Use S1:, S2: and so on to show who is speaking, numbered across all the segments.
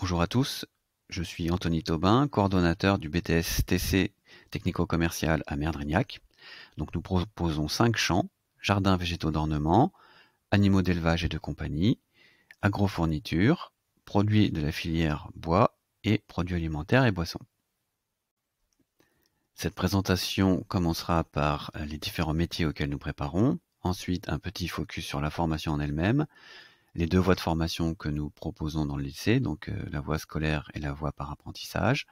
S1: Bonjour à tous, je suis Anthony Taubin, coordonnateur du BTS TC technico-commercial à Merdrignac. Donc nous proposons cinq champs, jardins végétaux d'ornement, animaux d'élevage et de compagnie, agro-fournitures, produits de la filière bois et produits alimentaires et boissons. Cette présentation commencera par les différents métiers auxquels nous préparons, ensuite un petit focus sur la formation en elle-même, les deux voies de formation que nous proposons dans le lycée, donc euh, la voie scolaire et la voie par apprentissage,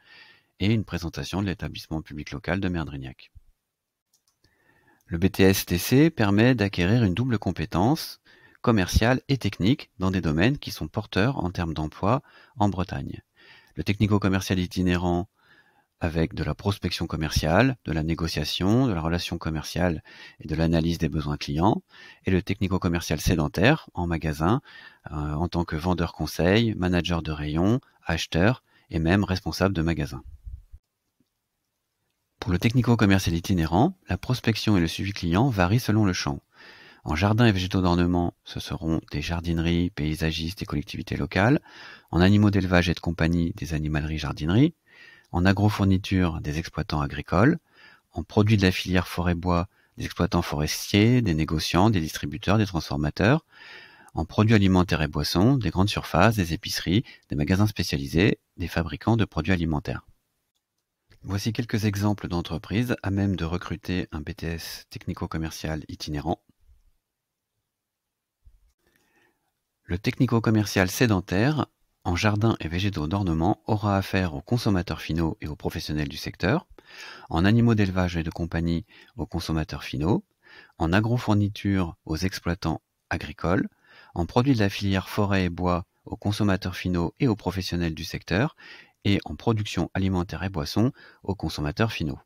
S1: et une présentation de l'établissement public local de Merdrignac. Le BTS TC permet d'acquérir une double compétence commerciale et technique dans des domaines qui sont porteurs en termes d'emploi en Bretagne. Le technico-commercial itinérant avec de la prospection commerciale, de la négociation, de la relation commerciale et de l'analyse des besoins clients, et le technico-commercial sédentaire en magasin, euh, en tant que vendeur conseil, manager de rayon, acheteur et même responsable de magasin. Pour le technico-commercial itinérant, la prospection et le suivi client varient selon le champ. En jardins et végétaux d'ornement, ce seront des jardineries, paysagistes et collectivités locales. En animaux d'élevage et de compagnie, des animaleries-jardineries en agro-fourniture, des exploitants agricoles, en produits de la filière forêt-bois des exploitants forestiers, des négociants, des distributeurs, des transformateurs, en produits alimentaires et boissons, des grandes surfaces, des épiceries, des magasins spécialisés, des fabricants de produits alimentaires. Voici quelques exemples d'entreprises à même de recruter un BTS technico-commercial itinérant. Le technico-commercial sédentaire en jardins et végétaux d'ornement aura affaire aux consommateurs finaux et aux professionnels du secteur, en animaux d'élevage et de compagnie aux consommateurs finaux, en agrofourniture aux exploitants agricoles, en produits de la filière forêt et bois aux consommateurs finaux et aux professionnels du secteur, et en production alimentaire et boissons aux consommateurs finaux.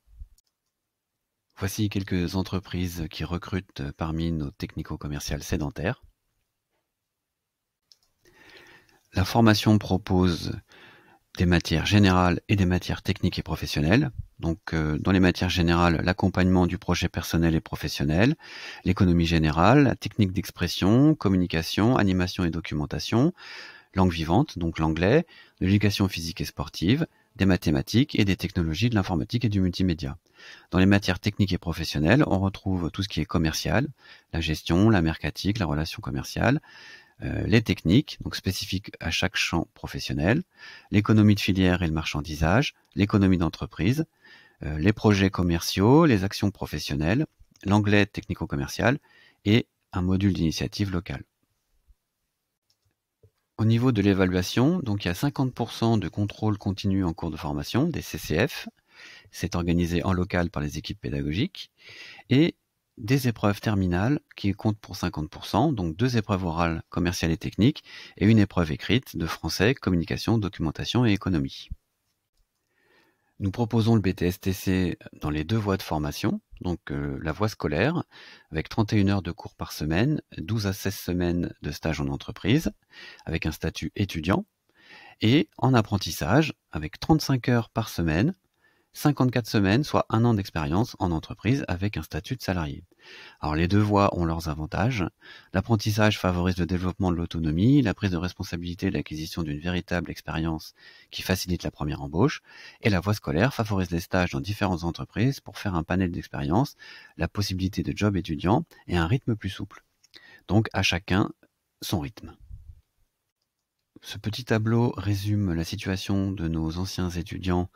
S1: Voici quelques entreprises qui recrutent parmi nos technico-commerciales sédentaires. La formation propose des matières générales et des matières techniques et professionnelles. Donc euh, dans les matières générales, l'accompagnement du projet personnel et professionnel, l'économie générale, la technique d'expression, communication, animation et documentation, langue vivante, donc l'anglais, l'éducation physique et sportive, des mathématiques et des technologies de l'informatique et du multimédia. Dans les matières techniques et professionnelles, on retrouve tout ce qui est commercial, la gestion, la mercatique, la relation commerciale, euh, les techniques, donc spécifiques à chaque champ professionnel, l'économie de filière et le marchandisage, l'économie d'entreprise, euh, les projets commerciaux, les actions professionnelles, l'anglais technico-commercial et un module d'initiative locale. Au niveau de l'évaluation, donc il y a 50% de contrôle continu en cours de formation, des CCF. C'est organisé en local par les équipes pédagogiques. Et des épreuves terminales qui comptent pour 50%, donc deux épreuves orales commerciales et techniques, et une épreuve écrite de français, communication, documentation et économie. Nous proposons le BTSTC dans les deux voies de formation, donc euh, la voie scolaire, avec 31 heures de cours par semaine, 12 à 16 semaines de stage en entreprise, avec un statut étudiant, et en apprentissage, avec 35 heures par semaine, 54 semaines, soit un an d'expérience en entreprise avec un statut de salarié. Alors les deux voies ont leurs avantages. L'apprentissage favorise le développement de l'autonomie, la prise de responsabilité et l'acquisition d'une véritable expérience qui facilite la première embauche. Et la voie scolaire favorise les stages dans différentes entreprises pour faire un panel d'expérience, la possibilité de job étudiant et un rythme plus souple. Donc à chacun son rythme. Ce petit tableau résume la situation de nos anciens étudiants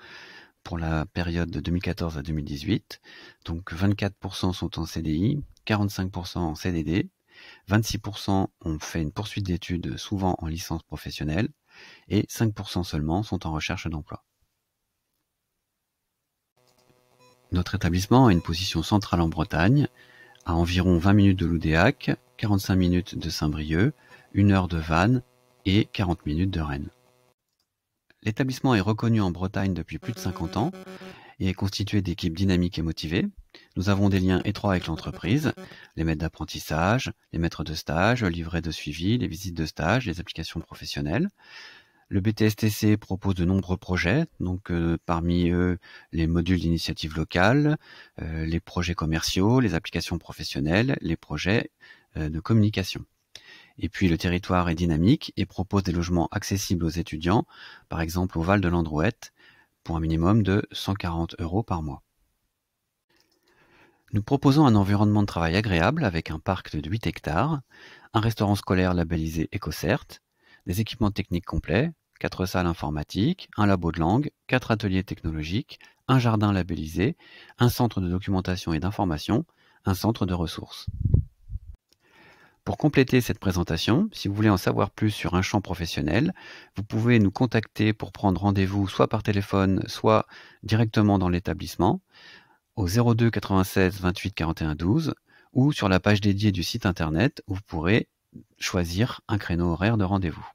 S1: pour la période de 2014 à 2018. Donc 24% sont en CDI, 45% en CDD, 26% ont fait une poursuite d'études souvent en licence professionnelle et 5% seulement sont en recherche d'emploi. Notre établissement a une position centrale en Bretagne, à environ 20 minutes de Loudéac, 45 minutes de Saint-Brieuc, 1 heure de Vannes et 40 minutes de Rennes. L'établissement est reconnu en Bretagne depuis plus de 50 ans et est constitué d'équipes dynamiques et motivées. Nous avons des liens étroits avec l'entreprise, les maîtres d'apprentissage, les maîtres de stage, le livret de suivi, les visites de stage, les applications professionnelles. Le BTSTC propose de nombreux projets, donc euh, parmi eux les modules d'initiative locale, euh, les projets commerciaux, les applications professionnelles, les projets euh, de communication. Et puis le territoire est dynamique et propose des logements accessibles aux étudiants, par exemple au Val de l'Androuette, pour un minimum de 140 euros par mois. Nous proposons un environnement de travail agréable avec un parc de 8 hectares, un restaurant scolaire labellisé EcoCert, des équipements techniques complets, 4 salles informatiques, un labo de langue, 4 ateliers technologiques, un jardin labellisé, un centre de documentation et d'information, un centre de ressources. Pour compléter cette présentation, si vous voulez en savoir plus sur un champ professionnel, vous pouvez nous contacter pour prendre rendez-vous soit par téléphone, soit directement dans l'établissement au 02 96 28 41 12 ou sur la page dédiée du site internet où vous pourrez choisir un créneau horaire de rendez-vous.